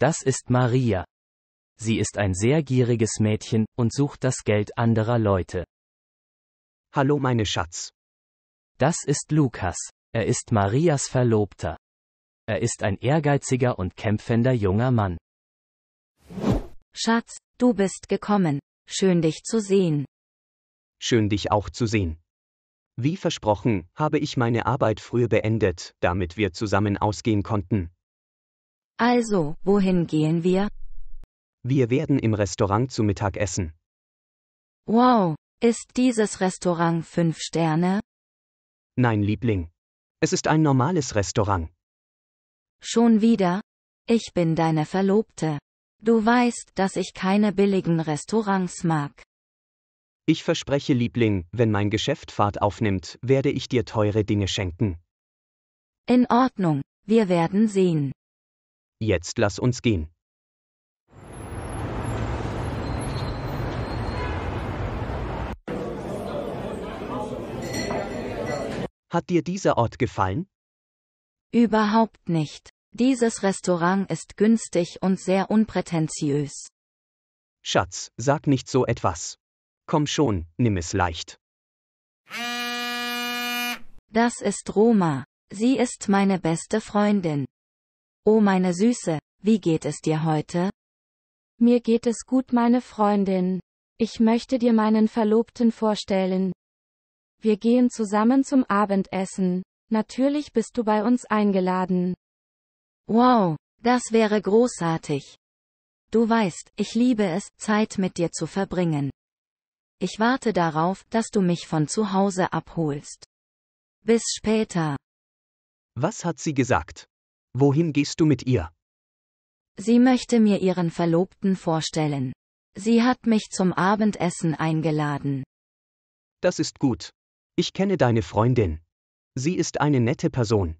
Das ist Maria. Sie ist ein sehr gieriges Mädchen und sucht das Geld anderer Leute. Hallo meine Schatz. Das ist Lukas. Er ist Marias Verlobter. Er ist ein ehrgeiziger und kämpfender junger Mann. Schatz, du bist gekommen. Schön dich zu sehen. Schön dich auch zu sehen. Wie versprochen, habe ich meine Arbeit früher beendet, damit wir zusammen ausgehen konnten. Also, wohin gehen wir? Wir werden im Restaurant zu Mittag essen. Wow, ist dieses Restaurant fünf Sterne? Nein, Liebling. Es ist ein normales Restaurant. Schon wieder? Ich bin deine Verlobte. Du weißt, dass ich keine billigen Restaurants mag. Ich verspreche, Liebling, wenn mein Geschäft Fahrt aufnimmt, werde ich dir teure Dinge schenken. In Ordnung, wir werden sehen jetzt lass uns gehen. Hat dir dieser Ort gefallen? Überhaupt nicht. Dieses Restaurant ist günstig und sehr unprätentiös. Schatz, sag nicht so etwas. Komm schon, nimm es leicht. Das ist Roma. Sie ist meine beste Freundin. Oh meine Süße, wie geht es dir heute? Mir geht es gut, meine Freundin. Ich möchte dir meinen Verlobten vorstellen. Wir gehen zusammen zum Abendessen. Natürlich bist du bei uns eingeladen. Wow, das wäre großartig. Du weißt, ich liebe es, Zeit mit dir zu verbringen. Ich warte darauf, dass du mich von zu Hause abholst. Bis später. Was hat sie gesagt? Wohin gehst du mit ihr? Sie möchte mir ihren Verlobten vorstellen. Sie hat mich zum Abendessen eingeladen. Das ist gut. Ich kenne deine Freundin. Sie ist eine nette Person.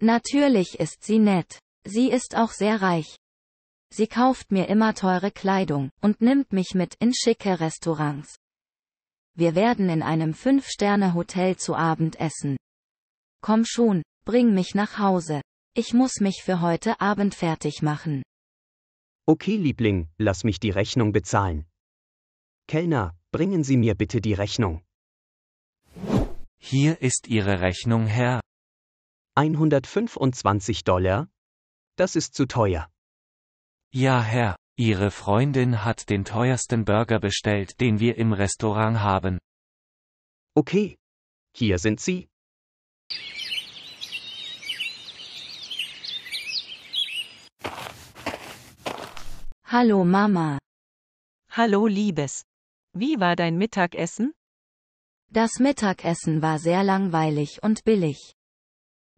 Natürlich ist sie nett. Sie ist auch sehr reich. Sie kauft mir immer teure Kleidung und nimmt mich mit in schicke Restaurants. Wir werden in einem Fünf-Sterne-Hotel zu Abend essen. Komm schon, bring mich nach Hause. Ich muss mich für heute Abend fertig machen. Okay, Liebling, lass mich die Rechnung bezahlen. Kellner, bringen Sie mir bitte die Rechnung. Hier ist Ihre Rechnung, Herr. 125 Dollar? Das ist zu teuer. Ja, Herr, Ihre Freundin hat den teuersten Burger bestellt, den wir im Restaurant haben. Okay. Hier sind Sie. Hallo Mama. Hallo Liebes. Wie war dein Mittagessen? Das Mittagessen war sehr langweilig und billig.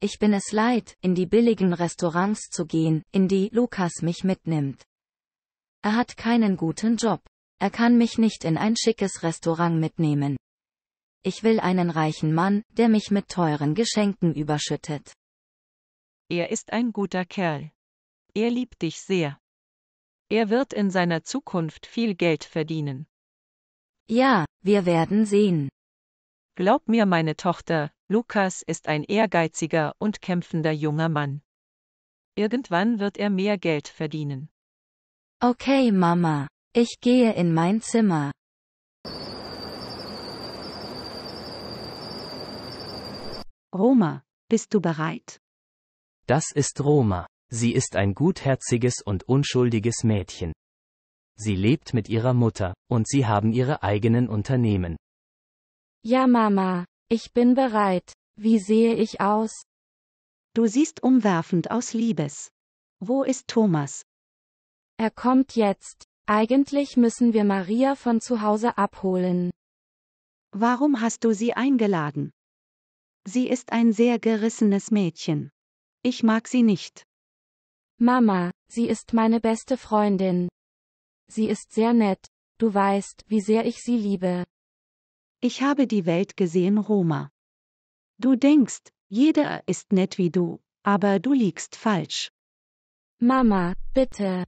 Ich bin es leid, in die billigen Restaurants zu gehen, in die Lukas mich mitnimmt. Er hat keinen guten Job. Er kann mich nicht in ein schickes Restaurant mitnehmen. Ich will einen reichen Mann, der mich mit teuren Geschenken überschüttet. Er ist ein guter Kerl. Er liebt dich sehr. Er wird in seiner Zukunft viel Geld verdienen. Ja, wir werden sehen. Glaub mir, meine Tochter, Lukas ist ein ehrgeiziger und kämpfender junger Mann. Irgendwann wird er mehr Geld verdienen. Okay, Mama, ich gehe in mein Zimmer. Roma, bist du bereit? Das ist Roma. Sie ist ein gutherziges und unschuldiges Mädchen. Sie lebt mit ihrer Mutter, und sie haben ihre eigenen Unternehmen. Ja, Mama, ich bin bereit. Wie sehe ich aus? Du siehst umwerfend aus, Liebes. Wo ist Thomas? Er kommt jetzt. Eigentlich müssen wir Maria von zu Hause abholen. Warum hast du sie eingeladen? Sie ist ein sehr gerissenes Mädchen. Ich mag sie nicht. Mama, sie ist meine beste Freundin. Sie ist sehr nett. Du weißt, wie sehr ich sie liebe. Ich habe die Welt gesehen, Roma. Du denkst, jeder ist nett wie du, aber du liegst falsch. Mama, bitte.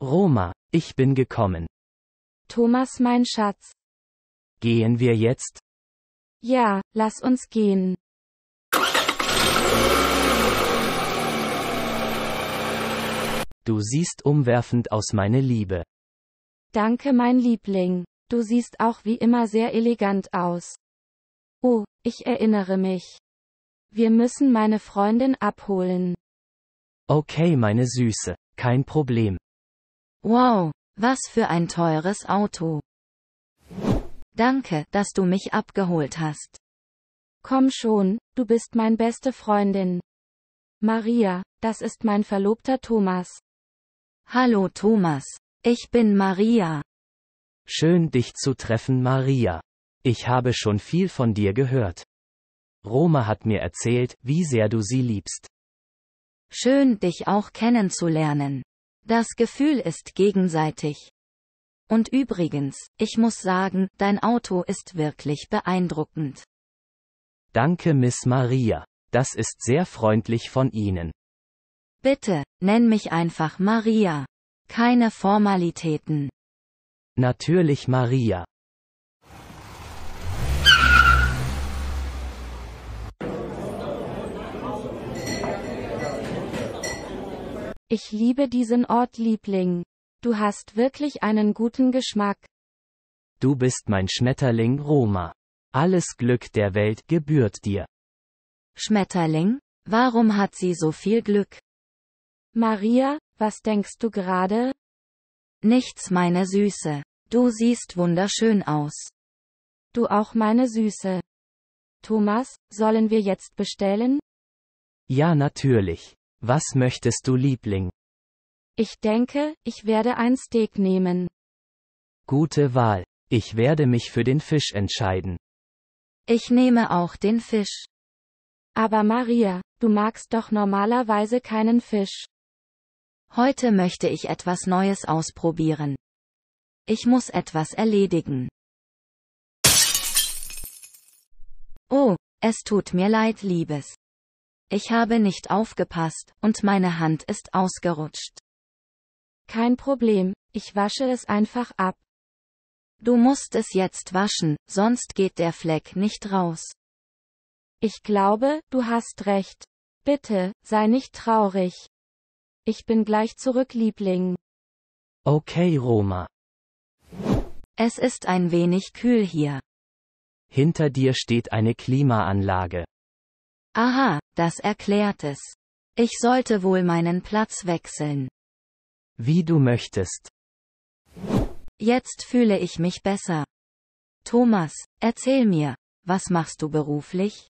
Roma, ich bin gekommen. Thomas, mein Schatz. Gehen wir jetzt? Ja, lass uns gehen. Du siehst umwerfend aus meine Liebe. Danke, mein Liebling. Du siehst auch wie immer sehr elegant aus. Oh, ich erinnere mich. Wir müssen meine Freundin abholen. Okay, meine Süße, kein Problem. Wow, was für ein teures Auto. Danke, dass du mich abgeholt hast. Komm schon, du bist mein beste Freundin. Maria, das ist mein Verlobter Thomas. Hallo Thomas. Ich bin Maria. Schön dich zu treffen, Maria. Ich habe schon viel von dir gehört. Roma hat mir erzählt, wie sehr du sie liebst. Schön dich auch kennenzulernen. Das Gefühl ist gegenseitig. Und übrigens, ich muss sagen, dein Auto ist wirklich beeindruckend. Danke, Miss Maria. Das ist sehr freundlich von Ihnen. Bitte, nenn mich einfach Maria. Keine Formalitäten. Natürlich Maria. Ich liebe diesen Ort, Liebling. Du hast wirklich einen guten Geschmack. Du bist mein Schmetterling, Roma. Alles Glück der Welt gebührt dir. Schmetterling? Warum hat sie so viel Glück? Maria, was denkst du gerade? Nichts, meine Süße. Du siehst wunderschön aus. Du auch, meine Süße. Thomas, sollen wir jetzt bestellen? Ja, natürlich. Was möchtest du, Liebling? Ich denke, ich werde ein Steak nehmen. Gute Wahl. Ich werde mich für den Fisch entscheiden. Ich nehme auch den Fisch. Aber Maria, du magst doch normalerweise keinen Fisch. Heute möchte ich etwas Neues ausprobieren. Ich muss etwas erledigen. Oh, es tut mir leid, Liebes. Ich habe nicht aufgepasst, und meine Hand ist ausgerutscht. Kein Problem, ich wasche es einfach ab. Du musst es jetzt waschen, sonst geht der Fleck nicht raus. Ich glaube, du hast recht. Bitte, sei nicht traurig. Ich bin gleich zurück, Liebling. Okay, Roma. Es ist ein wenig kühl hier. Hinter dir steht eine Klimaanlage. Aha, das erklärt es. Ich sollte wohl meinen Platz wechseln. Wie du möchtest. Jetzt fühle ich mich besser. Thomas, erzähl mir, was machst du beruflich?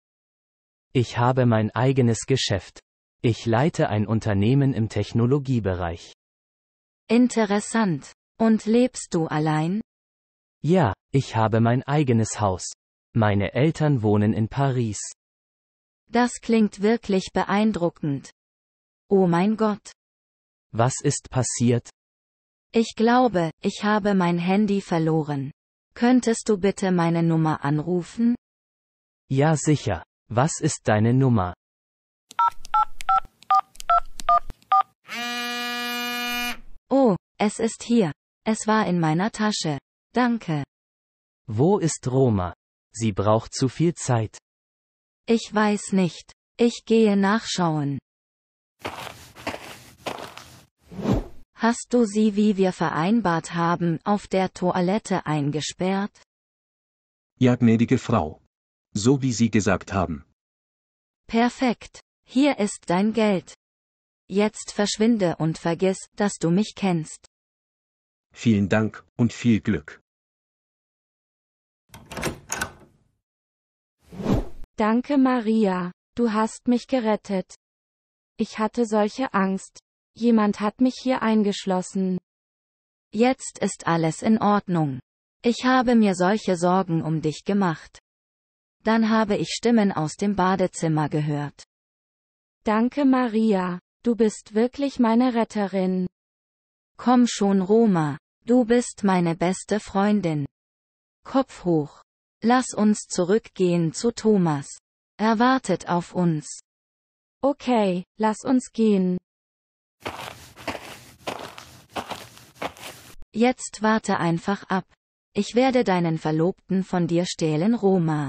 Ich habe mein eigenes Geschäft. Ich leite ein Unternehmen im Technologiebereich. Interessant. Und lebst du allein? Ja, ich habe mein eigenes Haus. Meine Eltern wohnen in Paris. Das klingt wirklich beeindruckend. Oh mein Gott. Was ist passiert? Ich glaube, ich habe mein Handy verloren. Könntest du bitte meine Nummer anrufen? Ja sicher. Was ist deine Nummer? Es ist hier. Es war in meiner Tasche. Danke. Wo ist Roma? Sie braucht zu viel Zeit. Ich weiß nicht. Ich gehe nachschauen. Hast du sie, wie wir vereinbart haben, auf der Toilette eingesperrt? Ja, gnädige Frau. So wie Sie gesagt haben. Perfekt. Hier ist dein Geld. Jetzt verschwinde und vergiss, dass du mich kennst. Vielen Dank und viel Glück. Danke Maria, du hast mich gerettet. Ich hatte solche Angst. Jemand hat mich hier eingeschlossen. Jetzt ist alles in Ordnung. Ich habe mir solche Sorgen um dich gemacht. Dann habe ich Stimmen aus dem Badezimmer gehört. Danke Maria, du bist wirklich meine Retterin. Komm schon Roma, Du bist meine beste Freundin. Kopf hoch. Lass uns zurückgehen zu Thomas. Er wartet auf uns. Okay, lass uns gehen. Jetzt warte einfach ab. Ich werde deinen Verlobten von dir stehlen, Roma.